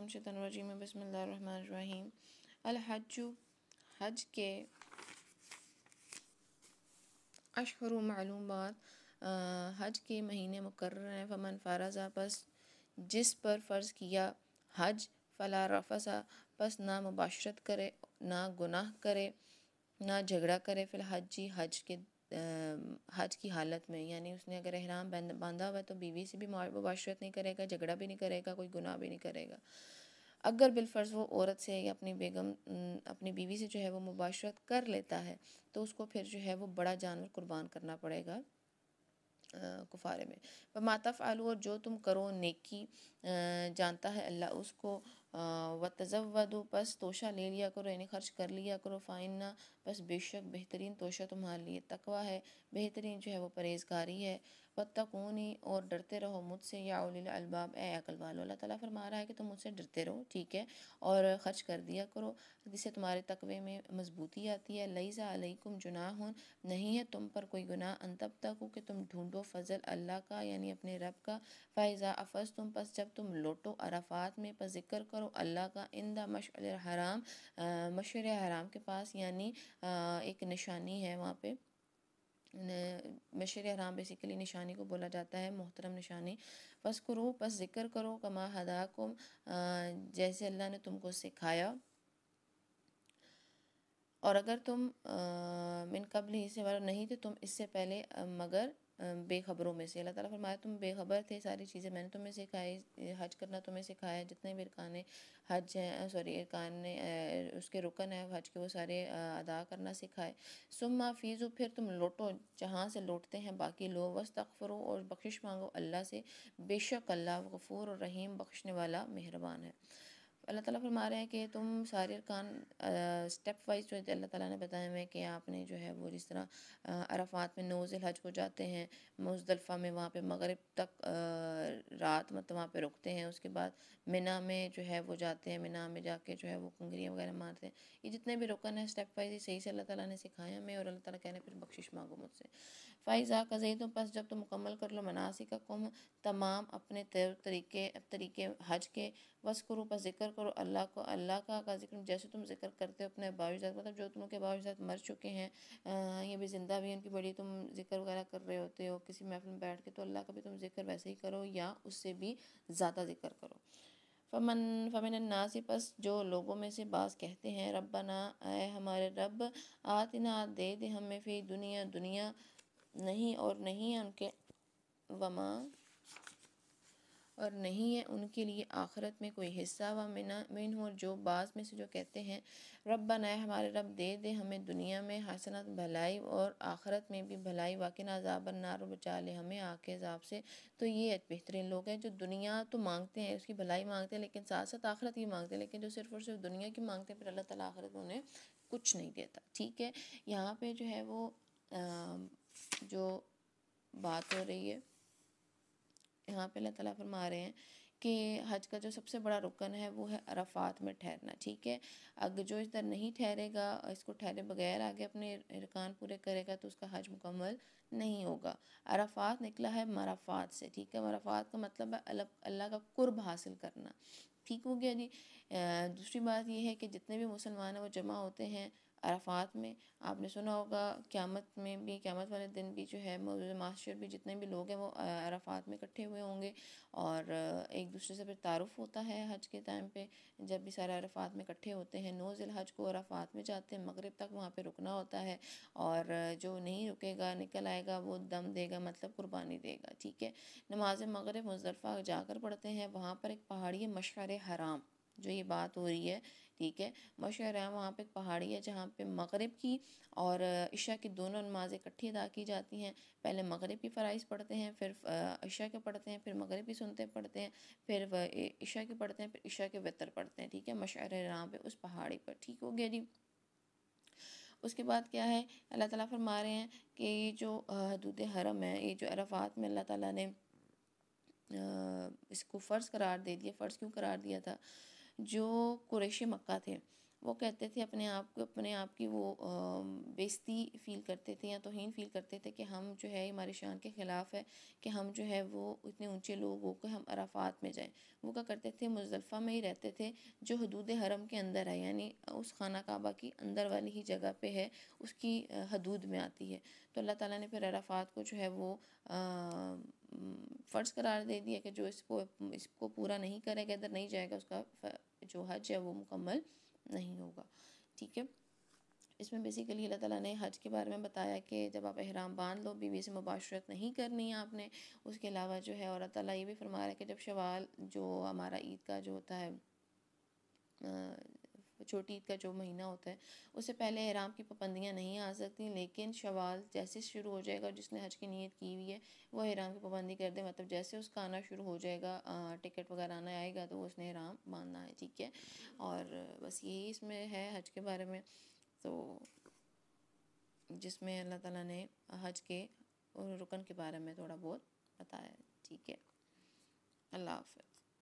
तनवाजी में बसमीम अलहजु हज के अशहर मालूम हज के महीने मुकर हैं फमन फ़ारजा पस जिस पर फ़र्ज़ किया हज फला रफसा पस ना मुबाशरत करे ना गुनाह करे ना झगड़ा करे फिलहज जी हज के हज की हालत में यानी उसने अगर अहराम बांधा हुआ है तो बीवी से भी मुबाशरत नहीं करेगा झगड़ा भी नहीं करेगा कोई गुनाह भी नहीं करेगा अगर बिलफर्ज वो औरत से या अपनी बेगम अपनी बीवी से जो है वो मुबाशरत कर लेता है तो उसको फिर जो है वो बड़ा जानवर कुर्बान करना पड़ेगा कुफारे में मातफ़ आलू और जो तुम करो नेकी जानता है अल्लाह उसको व तज़वदु बस तोशा ले लिया करो यानी खर्च कर लिया करो फ़ाइन ना बस बेशक बेहतरीन तोशा तुम्हारे लिए तकवा है बेहतरीन जो है वो परहेजगारी है व तकूनी और डरते रहो मुझसे या अलबाब ए अकल वालो अल्लाह ताली फरमा रहा है कि तुम मुझसे डरते रहो ठीक है और ख़र्च कर दिया करो जिससे तुम्हारे तकवे में मजबूती आती है लईज़ा अलैकुम जुनाह नहीं है तुम पर कोई गुनाह तब तक हो कि तुम ढूंढो फजल अल्लाह का यानी अपने रब का फ़ैज़ा अफज तुम बस जब तुम लौटो अराफात में पर जिक्र करो करो अल्लाह का इन द हराम मशर हराम के पास यानी एक निशानी है वहाँ पे मशर हराम बेसिकली निशानी को बोला जाता है मोहतरम निशानी बस करो बस ज़िक्र करो कमा हदा को जैसे अल्लाह ने तुमको सिखाया और अगर तुम मिन कबल ही से नहीं थे तुम इससे पहले मगर बेखबरों में से अल्लाह ताला फरमाया तुम बेखबर थे सारी चीज़ें मैंने तुम्हें सिखाई हज करना तुम्हें सिखाया जितने भी इरकान हज हैं सॉरी इरकान ने उसके रुकन है हज के वो सारे अदा करना सिखाए सुम माफीज़ फिर तुम लौटो जहाँ से लौटते हैं बाकी वस वस्त अकफरो और बख्शिश मांगो अल्लाह से बेशक अल्लाह गफूर और रहीम बख्शने वाला मेहरबान है अल्लाह ताला फरमा रहे हैं कि तुम सारे अरकान स्टेप वाइज जो अल्लाह ताला ने बताया हमें कि आपने जो है वो जिस तरह अरफात में नोज़ हज को जाते हैं मुजदलफ़ा में वहाँ पे मगरब तक रात मतलब वहाँ पे रुकते हैं उसके बाद मीना में जो है वो जाते हैं मीना में जाके जो है वो कुंगरियाँ वगैरह मारते हैं ये जितने भी रुकन है स्टेप वाइज सही से अल्लाह ताला ने सिखाया हमें और अल्लाह ताला कह रहे हैं फिर बख्शिश मांगो मुझसे फ़ाइज़ा का जई तो बस जब तुम मुकम्मल कर लो मनासी का कुम तमाम अपने तरीके तरीके हज के वस्करों का जिक्र करो अल्लाह को अल्लाह का का जिक्र जैसे तुम जिक्र करते हो अपने बावजात मतलब जो तुम के बावजात मर चुके हैं ये भी ज़िंदा भी उनकी बड़ी तुम जिक्र वगैरह कर रहे होते हो किसी महफिल में बैठ के तो अल्लाह का भी तुम जिक्र वैसे ही करो या उससे भी ज़्यादा जिक्र करो फमन फमिन नासी पस जो लोगों में से बास कहते हैं ना आए हमारे रब आतना दे दे हमें फिर दुनिया दुनिया नहीं और नहीं उनके वमा और नहीं है उनके लिए आखरत में कोई हिस्सा व मिना मिन हो जो बाज़ में से जो कहते हैं रब बनाए हमारे रब दे दे हमें दुनिया में हसनत भलाई और आखरत में भी भलाई वाकिन अजाब नार बचा ले हमें आके अजाब से तो ये बेहतरीन लोग हैं जो दुनिया तो मांगते हैं उसकी भलाई मांगते हैं लेकिन साथ साथ आखरत ही मांगते हैं लेकिन जो सिर्फ और सिर्फ दुनिया की मांगते हैं फिर अल्लाह तला आखरत उन्हें कुछ नहीं देता ठीक है यहाँ पर जो है वो आ, जो बात हो रही है यहाँ पे अल्लाह ताला फरमा रहे हैं कि हज का जो सबसे बड़ा रुकन है वो है अराफात में ठहरना ठीक है अगर जो इधर नहीं ठहरेगा इसको ठहरे बगैर आगे अपने इरकान पूरे करेगा तो उसका हज मुकम्मल नहीं होगा अराफात निकला है मराफात से ठीक है मराफात का मतलब है अल्लाह का कुर्ब हासिल करना ठीक हो गया जी दूसरी बात यह है कि जितने भी मुसलमान हैं वो जमा होते हैं अराफ़ात में आपने सुना होगा क़्यामत में भी क्यामत वाले दिन भी जो है मौजूद माशर भी जितने भी लोग हैं वो अराफ़ात में इकट्ठे हुए होंगे और एक दूसरे से फिर तारुफ होता है हज के टाइम पे जब भी सारे अराफ़ात में इकट्ठे होते हैं नौ ज़िल हज को अराफ़ात में जाते हैं मगरब तक वहाँ पर रुकना होता है और जो नहीं रुकेगा निकल आएगा वो दम देगा मतलब कुर्बानी देगा ठीक है नमाज मगरब मुजरफ़ा जाकर पढ़ते हैं वहाँ पर एक पहाड़ी मशर हराम जो ये बात हो रही है ठीक है मशहर है वहाँ पे एक पहाड़ी है जहाँ पे मगरब की और इशा की दोनों नमाज़ें इकट्ठी अदा की जाती हैं पहले मगरब की फ़राइज़ पढ़ते हैं फिर इशा के पढ़ते हैं फिर मगरब की सुनते पढ़ते हैं फिर इशा के पढ़ते हैं फिर इशा के वतर पढ़ते हैं ठीक है है राम पे उस पहाड़ी पर ठीक हो गया जी उसके बाद क्या है अल्लाह ताला फरमा रहे हैं कि ये जो हदूद हरम है ये जो अरफात में अल्लाह ताला ने इसको फ़र्ज़ करार दे दिया फ़र्ज़ क्यों करार दिया था जो कुरैश मक्का थे वो कहते थे अपने आप को अपने आप की वो बेइज्जती फील करते थे या तोहन फील करते थे कि हम जो है हमारे शान के ख़िलाफ़ है कि हम जो है वो इतने ऊंचे लोग हो के हम अराफ़ात में जाएं वो क्या करते थे मुजलफ़ा में ही रहते थे जो हदूद हरम के अंदर है यानी उस खाना काबा की अंदर वाली ही जगह पे है उसकी हदूद में आती है तो अल्लाह ताली ने फिर अराफ़ात को जो है वो फ़र्ज़ करार दे दिया कि जो इसको इसको पूरा नहीं करेगा इधर नहीं जाएगा उसका जो हज है वो मुकम्मल नहीं होगा ठीक है इसमें बेसिकली अल्लाह ताला ने हज के बारे में बताया कि जब आप अहराम बांध लो बीवी से मुबाशरत नहीं करनी है आपने उसके अलावा जो है और अल्लाह ये भी फरमा रहा है कि जब शवाल जो हमारा ईद का जो होता है छोटी ईद का जो महीना होता है उससे पहले एहराम की पाबंदियाँ नहीं आ सकती लेकिन शवाल जैसे शुरू हो जाएगा जिसने हज की नीयत की हुई है वो एहराम की पाबंदी कर दे मतलब जैसे उसका आना शुरू हो जाएगा टिकट वगैरह आना आएगा तो उसने एहराम बांधना है ठीक है और बस यही इसमें है हज के बारे में तो जिसमें अल्लाह ताला ने हज के रुकन के बारे में थोड़ा बहुत बताया ठीक है अल्लाह हाफ